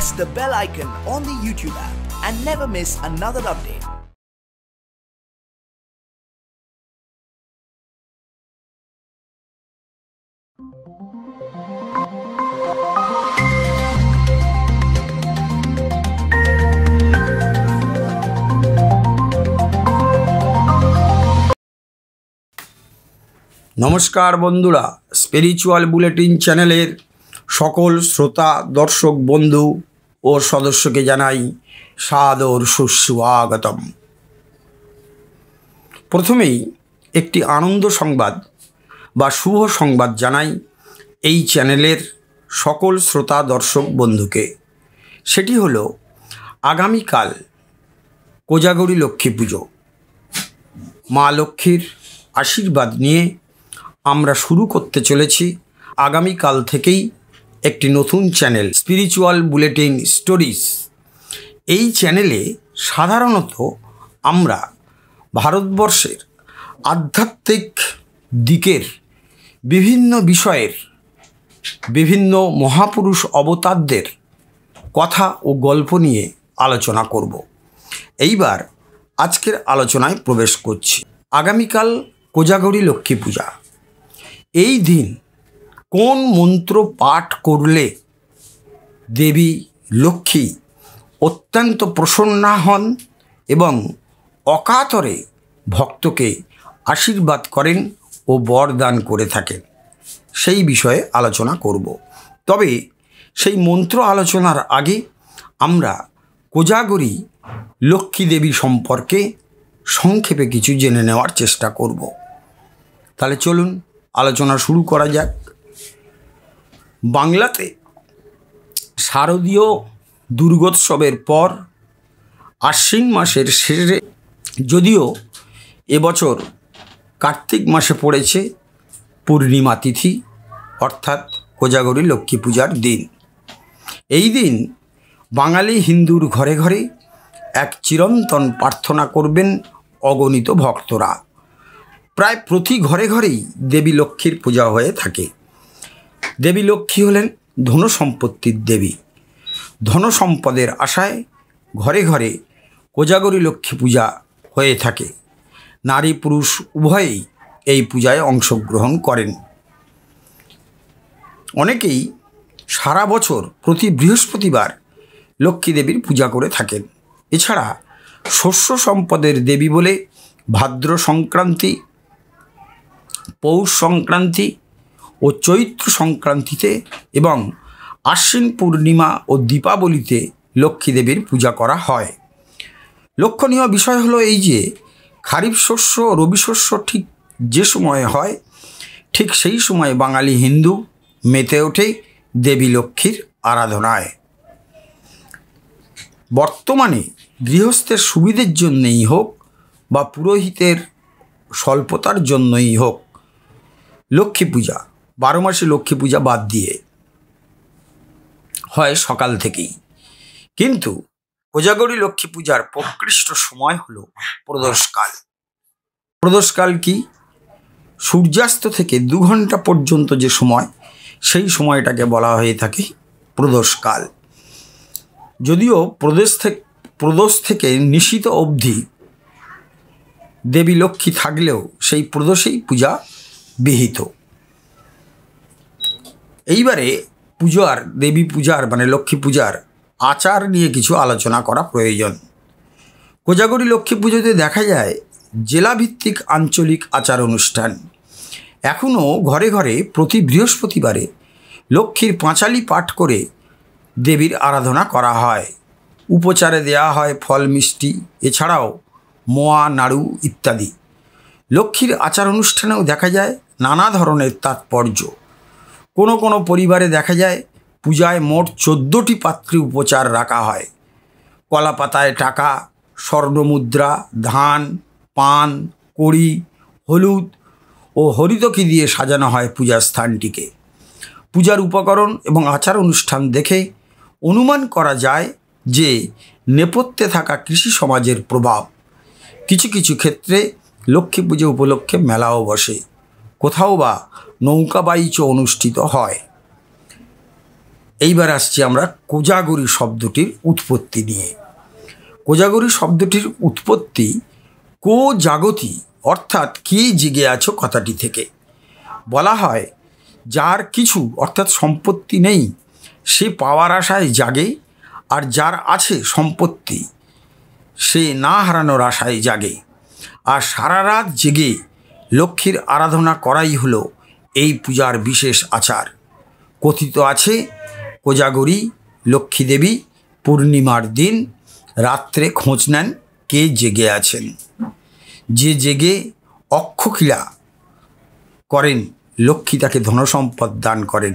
press the bell icon on the YouTube app and never miss another update. নমস্কার বন্ধুরা spiritual bulletin চ্যানেলের সকল শ্রোতা দর্শক বন্ধু ও সদস্যকে জানাই সাদর সুস্বাগতম প্রথমেই একটি আনন্দ সংবাদ বা শুভ সংবাদ জানাই এই চ্যানেলের সকল শ্রোতা দর্শক বন্ধুকে সেটি হল আগামীকাল কোজাগরী লক্ষ্মী পুজো মা লক্ষ্মীর আশীর্বাদ নিয়ে আমরা শুরু করতে চলেছি আগামীকাল থেকেই একটি নতুন চ্যানেল স্পিরিচুয়াল বুলেটিন স্টোরিজ এই চ্যানেলে সাধারণত আমরা ভারতবর্ষের আধ্যাত্মিক দিকের বিভিন্ন বিষয়ের বিভিন্ন মহাপুরুষ অবতারদের কথা ও গল্প নিয়ে আলোচনা করব এইবার আজকের আলোচনায় প্রবেশ করছি আগামীকাল কোজাগরী লক্ষ্মী পূজা এই দিন কোন মন্ত্র পাঠ করলে দেবী লক্ষ্মী অত্যন্ত প্রসন্না হন এবং অকাতরে ভক্তকে আশীর্বাদ করেন ও বরদান করে থাকেন সেই বিষয়ে আলোচনা করব তবে সেই মন্ত্র আলোচনার আগে আমরা কোজাগরী লক্ষ্মী দেবী সম্পর্কে সংক্ষেপে কিছু জেনে নেওয়ার চেষ্টা করব তাহলে চলুন আলোচনা শুরু করা যাক বাংলাতে শারদীয় দুর্গোৎসবের পর আশ্বিন মাসের শেষে যদিও এবছর কার্তিক মাসে পড়েছে পূর্ণিমা তিথি অর্থাৎ কোজাগরী লক্ষ্মী পূজার দিন এই দিন বাঙালি হিন্দুর ঘরে ঘরে এক চিরন্তন প্রার্থনা করবেন অগণিত ভক্তরা প্রায় প্রতি ঘরে ঘরেই দেবী লক্ষ্মীর পূজা হয়ে থাকে দেবী লক্ষ্মী হলেন ধন সম্পত্তির দেবী ধন সম্পদের আশায় ঘরে ঘরে কোজাগরী লক্ষ্মী পূজা হয়ে থাকে নারী পুরুষ উভয়েই এই পূজায় অংশগ্রহণ করেন অনেকেই সারা বছর প্রতি বৃহস্পতিবার লক্ষ্মী দেবীর পূজা করে থাকেন এছাড়া শস্য সম্পদের দেবী বলে ভাদ্র সংক্রান্তি পৌষ সংক্রান্তি ও চৈত্র সংক্রান্তিতে এবং আশ্বিন পূর্ণিমা ও দীপাবলিতে লক্ষ্মীদেবীর পূজা করা হয় লক্ষণীয় বিষয় হলো এই যে খারিফ শস্য রবি শস্য ঠিক যে সময়ে হয় ঠিক সেই সময়ে বাঙালি হিন্দু মেতে ওঠে দেবী লক্ষ্মীর আরাধনায় বর্তমানে গৃহস্থের সুবিধের জন্যই হোক বা পুরোহিতের স্বল্পতার জন্যই হোক লক্ষ্মী পূজা বারো মাসে লক্ষ্মী পূজা বাদ দিয়ে হয় সকাল থেকেই কিন্তু কোজাগরী লক্ষ্মী পূজার প্রকৃষ্ট সময় হল প্রদোষকাল প্রদোষকাল কি সূর্যাস্ত থেকে দু ঘন্টা পর্যন্ত যে সময় সেই সময়টাকে বলা হয়ে থাকে প্রদোষকাল যদিও প্রদেশ থেকে প্রদোষ থেকে নিশিত অবধি দেবী লক্ষ্মী থাকলেও সেই প্রদোষেই পূজা বিহিত এইবারে পূজার দেবী পূজার মানে লক্ষ্মী পূজার আচার নিয়ে কিছু আলোচনা করা প্রয়োজন কোজাগরি লক্ষ্মী পুজোতে দেখা যায় জেলাভিত্তিক আঞ্চলিক আচার অনুষ্ঠান এখনও ঘরে ঘরে প্রতি বৃহস্পতিবারে লক্ষ্মীর পাঁচালি পাঠ করে দেবীর আরাধনা করা হয় উপচারে দেয়া হয় ফল মিষ্টি এছাড়াও মোয়া নাড়ু ইত্যাদি লক্ষ্মীর আচার অনুষ্ঠানেও দেখা যায় নানা ধরনের তাৎপর্য কোনো কোনো পরিবারে দেখা যায় পূজায় মোট চোদ্দোটি পাত্রে উপচার রাখা হয় কলা পাতায় টাকা স্বর্ণমুদ্রা ধান পান কড়ি হলুদ ও হরিতকি দিয়ে সাজানো হয় পূজার স্থানটিকে পূজার উপকরণ এবং আচার অনুষ্ঠান দেখে অনুমান করা যায় যে নেপথ্যে থাকা কৃষি সমাজের প্রভাব কিছু কিছু ক্ষেত্রে লক্ষ্মী পুজো উপলক্ষে মেলাও বসে কোথাও বা নৌকা অনুষ্ঠিত হয় এইবার আসছি আমরা কোজাগরি শব্দটির উৎপত্তি নিয়ে কোজাগরি শব্দটির উৎপত্তি কো জাগতি অর্থাৎ কি জিগে আছো কথাটি থেকে বলা হয় যার কিছু অর্থাৎ সম্পত্তি নেই সে পাওয়ার আশায় জাগে আর যার আছে সম্পত্তি সে না হারানোর আশায় জাগে আর সারা রাত জেগে লক্ষ্মীর আরাধনা করাই হলো এই পূজার বিশেষ আচার কথিত আছে কোজাগরী লক্ষ্মী দেবী পূর্ণিমার দিন রাত্রে খোঁজ নেন কে জেগে আছেন যে জেগে অক্ষকিলা করেন লক্ষ্মী তাকে ধনসম্পদ দান করেন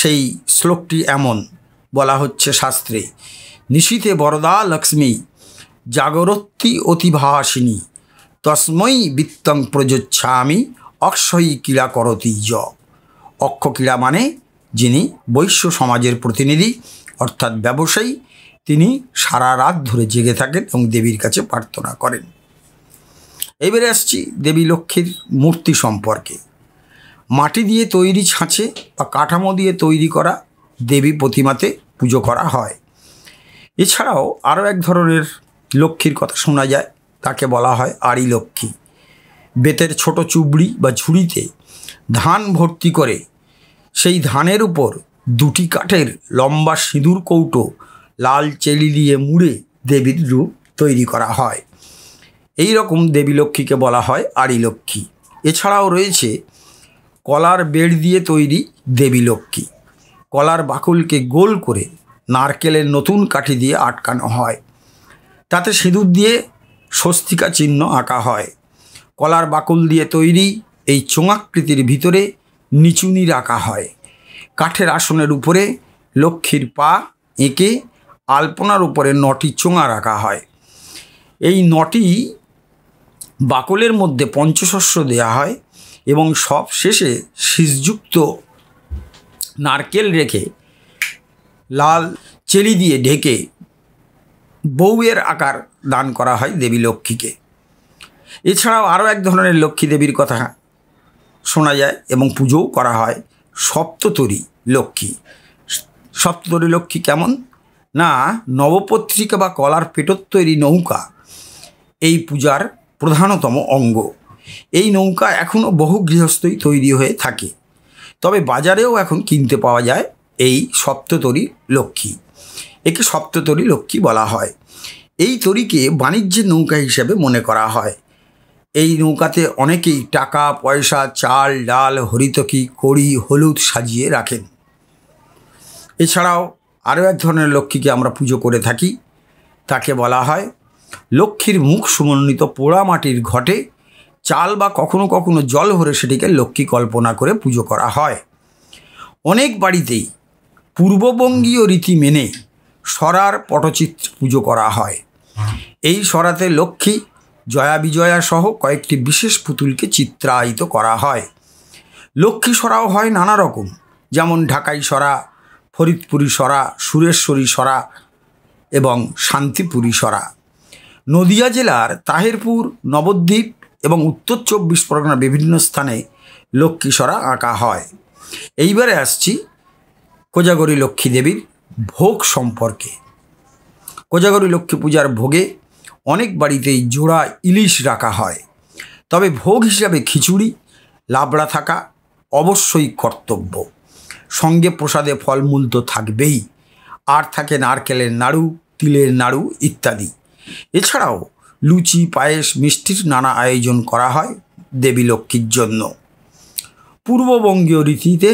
সেই শ্লোকটি এমন বলা হচ্ছে শাস্ত্রে নিশীতে বরদা লক্ষ্মী জাগরত্তি অতিভাসিনী তস্মৈ বিত্তং আমি অক্ষয়ী ক্রীড়া করতি য অক্ষ ক্রীড়া মানে যিনি বৈশ্য সমাজের প্রতিনিধি অর্থাৎ ব্যবসায়ী তিনি সারা রাত ধরে জেগে থাকেন এবং দেবীর কাছে প্রার্থনা করেন এবারে আসছি দেবী লক্ষ্মীর মূর্তি সম্পর্কে মাটি দিয়ে তৈরি ছাঁচে বা কাঠামো দিয়ে তৈরি করা দেবী প্রতিমাতে পুজো করা হয় এছাড়াও আরও এক ধরনের লক্ষ্মীর কথা শোনা যায় তাকে বলা হয় আড়ি লক্ষ্মী বেতের ছোট চুবড়ি বা ঝুড়িতে ধান ভর্তি করে সেই ধানের উপর দুটি কাঠের লম্বা সিঁদুর কৌটো লাল চেলি দিয়ে মুড়ে দেবীর রূপ তৈরি করা হয় এই রকম দেবী লক্ষ্মীকে বলা হয় আড়ি লক্ষ্মী এছাড়াও রয়েছে কলার বেড় দিয়ে তৈরি দেবী লক্ষ্মী কলার বাকুলকে গোল করে নারকেলের নতুন কাঠি দিয়ে আটকানো হয় তাতে সিঁদুর দিয়ে স্বস্তিকা চিহ্ন আঁকা হয় কলার বাকুল দিয়ে তৈরি এই চোঙাকৃতির ভিতরে নিচুনি রাখা হয় কাঠের আসনের উপরে লক্ষ্মীর পা এঁকে আলপনার উপরে নটি চোঙা রাখা হয় এই নটি বাকলের মধ্যে পঞ্চশস্য দেয়া হয় এবং সব শেষে শীষযুক্ত নারকেল রেখে লাল চেলি দিয়ে ঢেকে বউয়ের আকার দান করা হয় দেবী লক্ষ্মীকে এছাড়াও আরও এক ধরনের লক্ষ্মী দেবীর কথা শোনা যায় এবং পুজোও করা হয় সপ্ততরী লক্ষ্মী সপ্ততরী লক্ষ্মী কেমন না নবপত্রিকা বা কলার পেটর তৈরি নৌকা এই পূজার প্রধানতম অঙ্গ এই নৌকা এখনও বহু গৃহস্থই তৈরি হয়ে থাকে তবে বাজারেও এখন কিনতে পাওয়া যায় এই সপ্ততরী লক্ষ্মী একে সপ্ততরী লক্ষ্মী বলা হয় এই তরীকে বাণিজ্যের নৌকা হিসেবে মনে করা হয় এই নৌকাতে অনেকেই টাকা পয়সা চাল ডাল হরিতকি কড়ি হলুদ সাজিয়ে রাখেন এছাড়াও আরও এক ধরনের লক্ষ্মীকে আমরা পুজো করে থাকি তাকে বলা হয় লক্ষ্মীর মুখ সুমন্বিত পোড়া মাটির ঘটে চাল বা কখনো কখনো জল ভরে সেটিকে লক্ষ্মী কল্পনা করে পুজো করা হয় অনেক বাড়িতেই পূর্ববঙ্গীয় রীতি মেনে সরার পটচিত্র পুজো করা হয় এই সরাতে লক্ষ্মী জয়া বিজয়া সহ কয়েকটি বিশেষ পুতুলকে চিত্রায়িত করা হয় লক্ষ্মী সরাও হয় নানা রকম যেমন ঢাকাই সরা ফরিদপুরী সরা সুরেশ্বরী সরা এবং শান্তিপুরী সরা নদিয়া জেলার তাহেরপুর নবদ্বীপ এবং উত্তর চব্বিশ পরগনার বিভিন্ন স্থানে লক্ষ্মী সরা আঁকা হয় এইবারে আসছি কোজাগরী লক্ষ্মী দেবীর ভোগ সম্পর্কে কোজাগরী লক্ষ্মী পূজার ভোগে অনেক বাড়িতেই জোড়া ইলিশ রাখা হয় তবে ভোগ হিসাবে খিচুড়ি লাবড়া থাকা অবশ্যই কর্তব্য সঙ্গে প্রসাদে ফলমূল তো থাকবেই আর থাকে নারকেলের নাড়ু তিলের নাড়ু ইত্যাদি এছাড়াও লুচি পায়েস মিষ্টির নানা আয়োজন করা হয় দেবী লক্ষ্মীর জন্য পূর্ববঙ্গীয় রীতিতে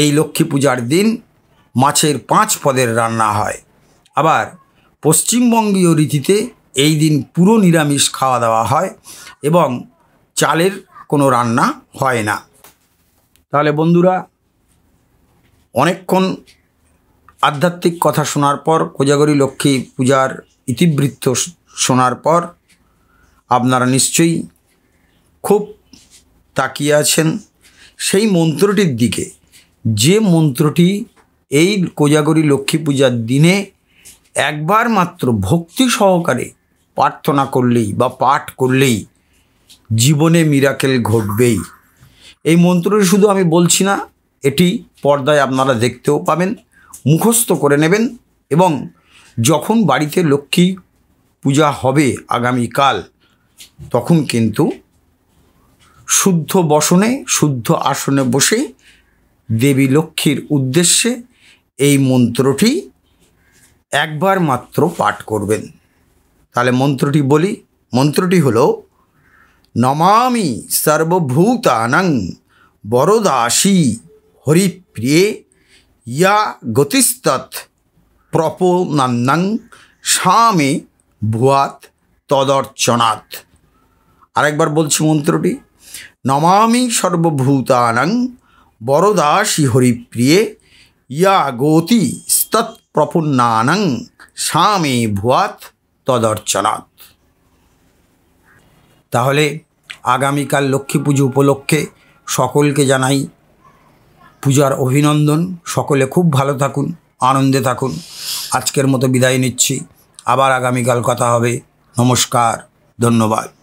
এই লক্ষ্মী পূজার দিন মাছের পাঁচ পদের রান্না হয় আবার পশ্চিমবঙ্গীয় রীতিতে এই দিন পুরো নিরামিষ খাওয়া দাওয়া হয় এবং চালের কোনো রান্না হয় না তাহলে বন্ধুরা অনেকক্ষণ আধ্যাত্মিক কথা শোনার পর কোজাগরী লক্ষ্মী পূজার ইতিবৃত্ত শোনার পর আপনারা নিশ্চয়ই খুব তাকিয়ে আছেন সেই মন্ত্রটির দিকে যে মন্ত্রটি এই কোজাগরী লক্ষ্মী পূজার দিনে একবার মাত্র ভক্তি সহকারে প্রার্থনা করলেই বা পাঠ করলেই জীবনে মিরাকেল ঘটবেই এই মন্ত্রটি শুধু আমি বলছি না এটি পর্দায় আপনারা দেখতেও পাবেন মুখস্থ করে নেবেন এবং যখন বাড়িতে লক্ষ্মী পূজা হবে আগামীকাল তখন কিন্তু শুদ্ধ বসনে শুদ্ধ আসনে বসে দেবী লক্ষ্মীর উদ্দেশ্যে এই মন্ত্রটি একবার মাত্র পাঠ করবেন তাহলে মন্ত্রটি বলি মন্ত্রটি হল নমামি সর্বভূতানং বরদাসী হরিপ্রিয়ে ইয়া গতিস্তৎ প্রপনান্নং স্বামে ভুয়াত তদর্চনাথ আরেকবার বলছি মন্ত্রটি নমামি সর্বভূতানং বরদাসী হরিপ্রিয়ে ইয়া গতিস্তৎ স্তৎপ্রপন্নানং স্বামে ভুয়াত তদর্চনাথ তাহলে আগামীকাল লক্ষ্মী পুজো উপলক্ষে সকলকে জানাই পূজার অভিনন্দন সকলে খুব ভালো থাকুন আনন্দে থাকুন আজকের মতো বিদায় নিচ্ছি আবার আগামীকাল কথা হবে নমস্কার ধন্যবাদ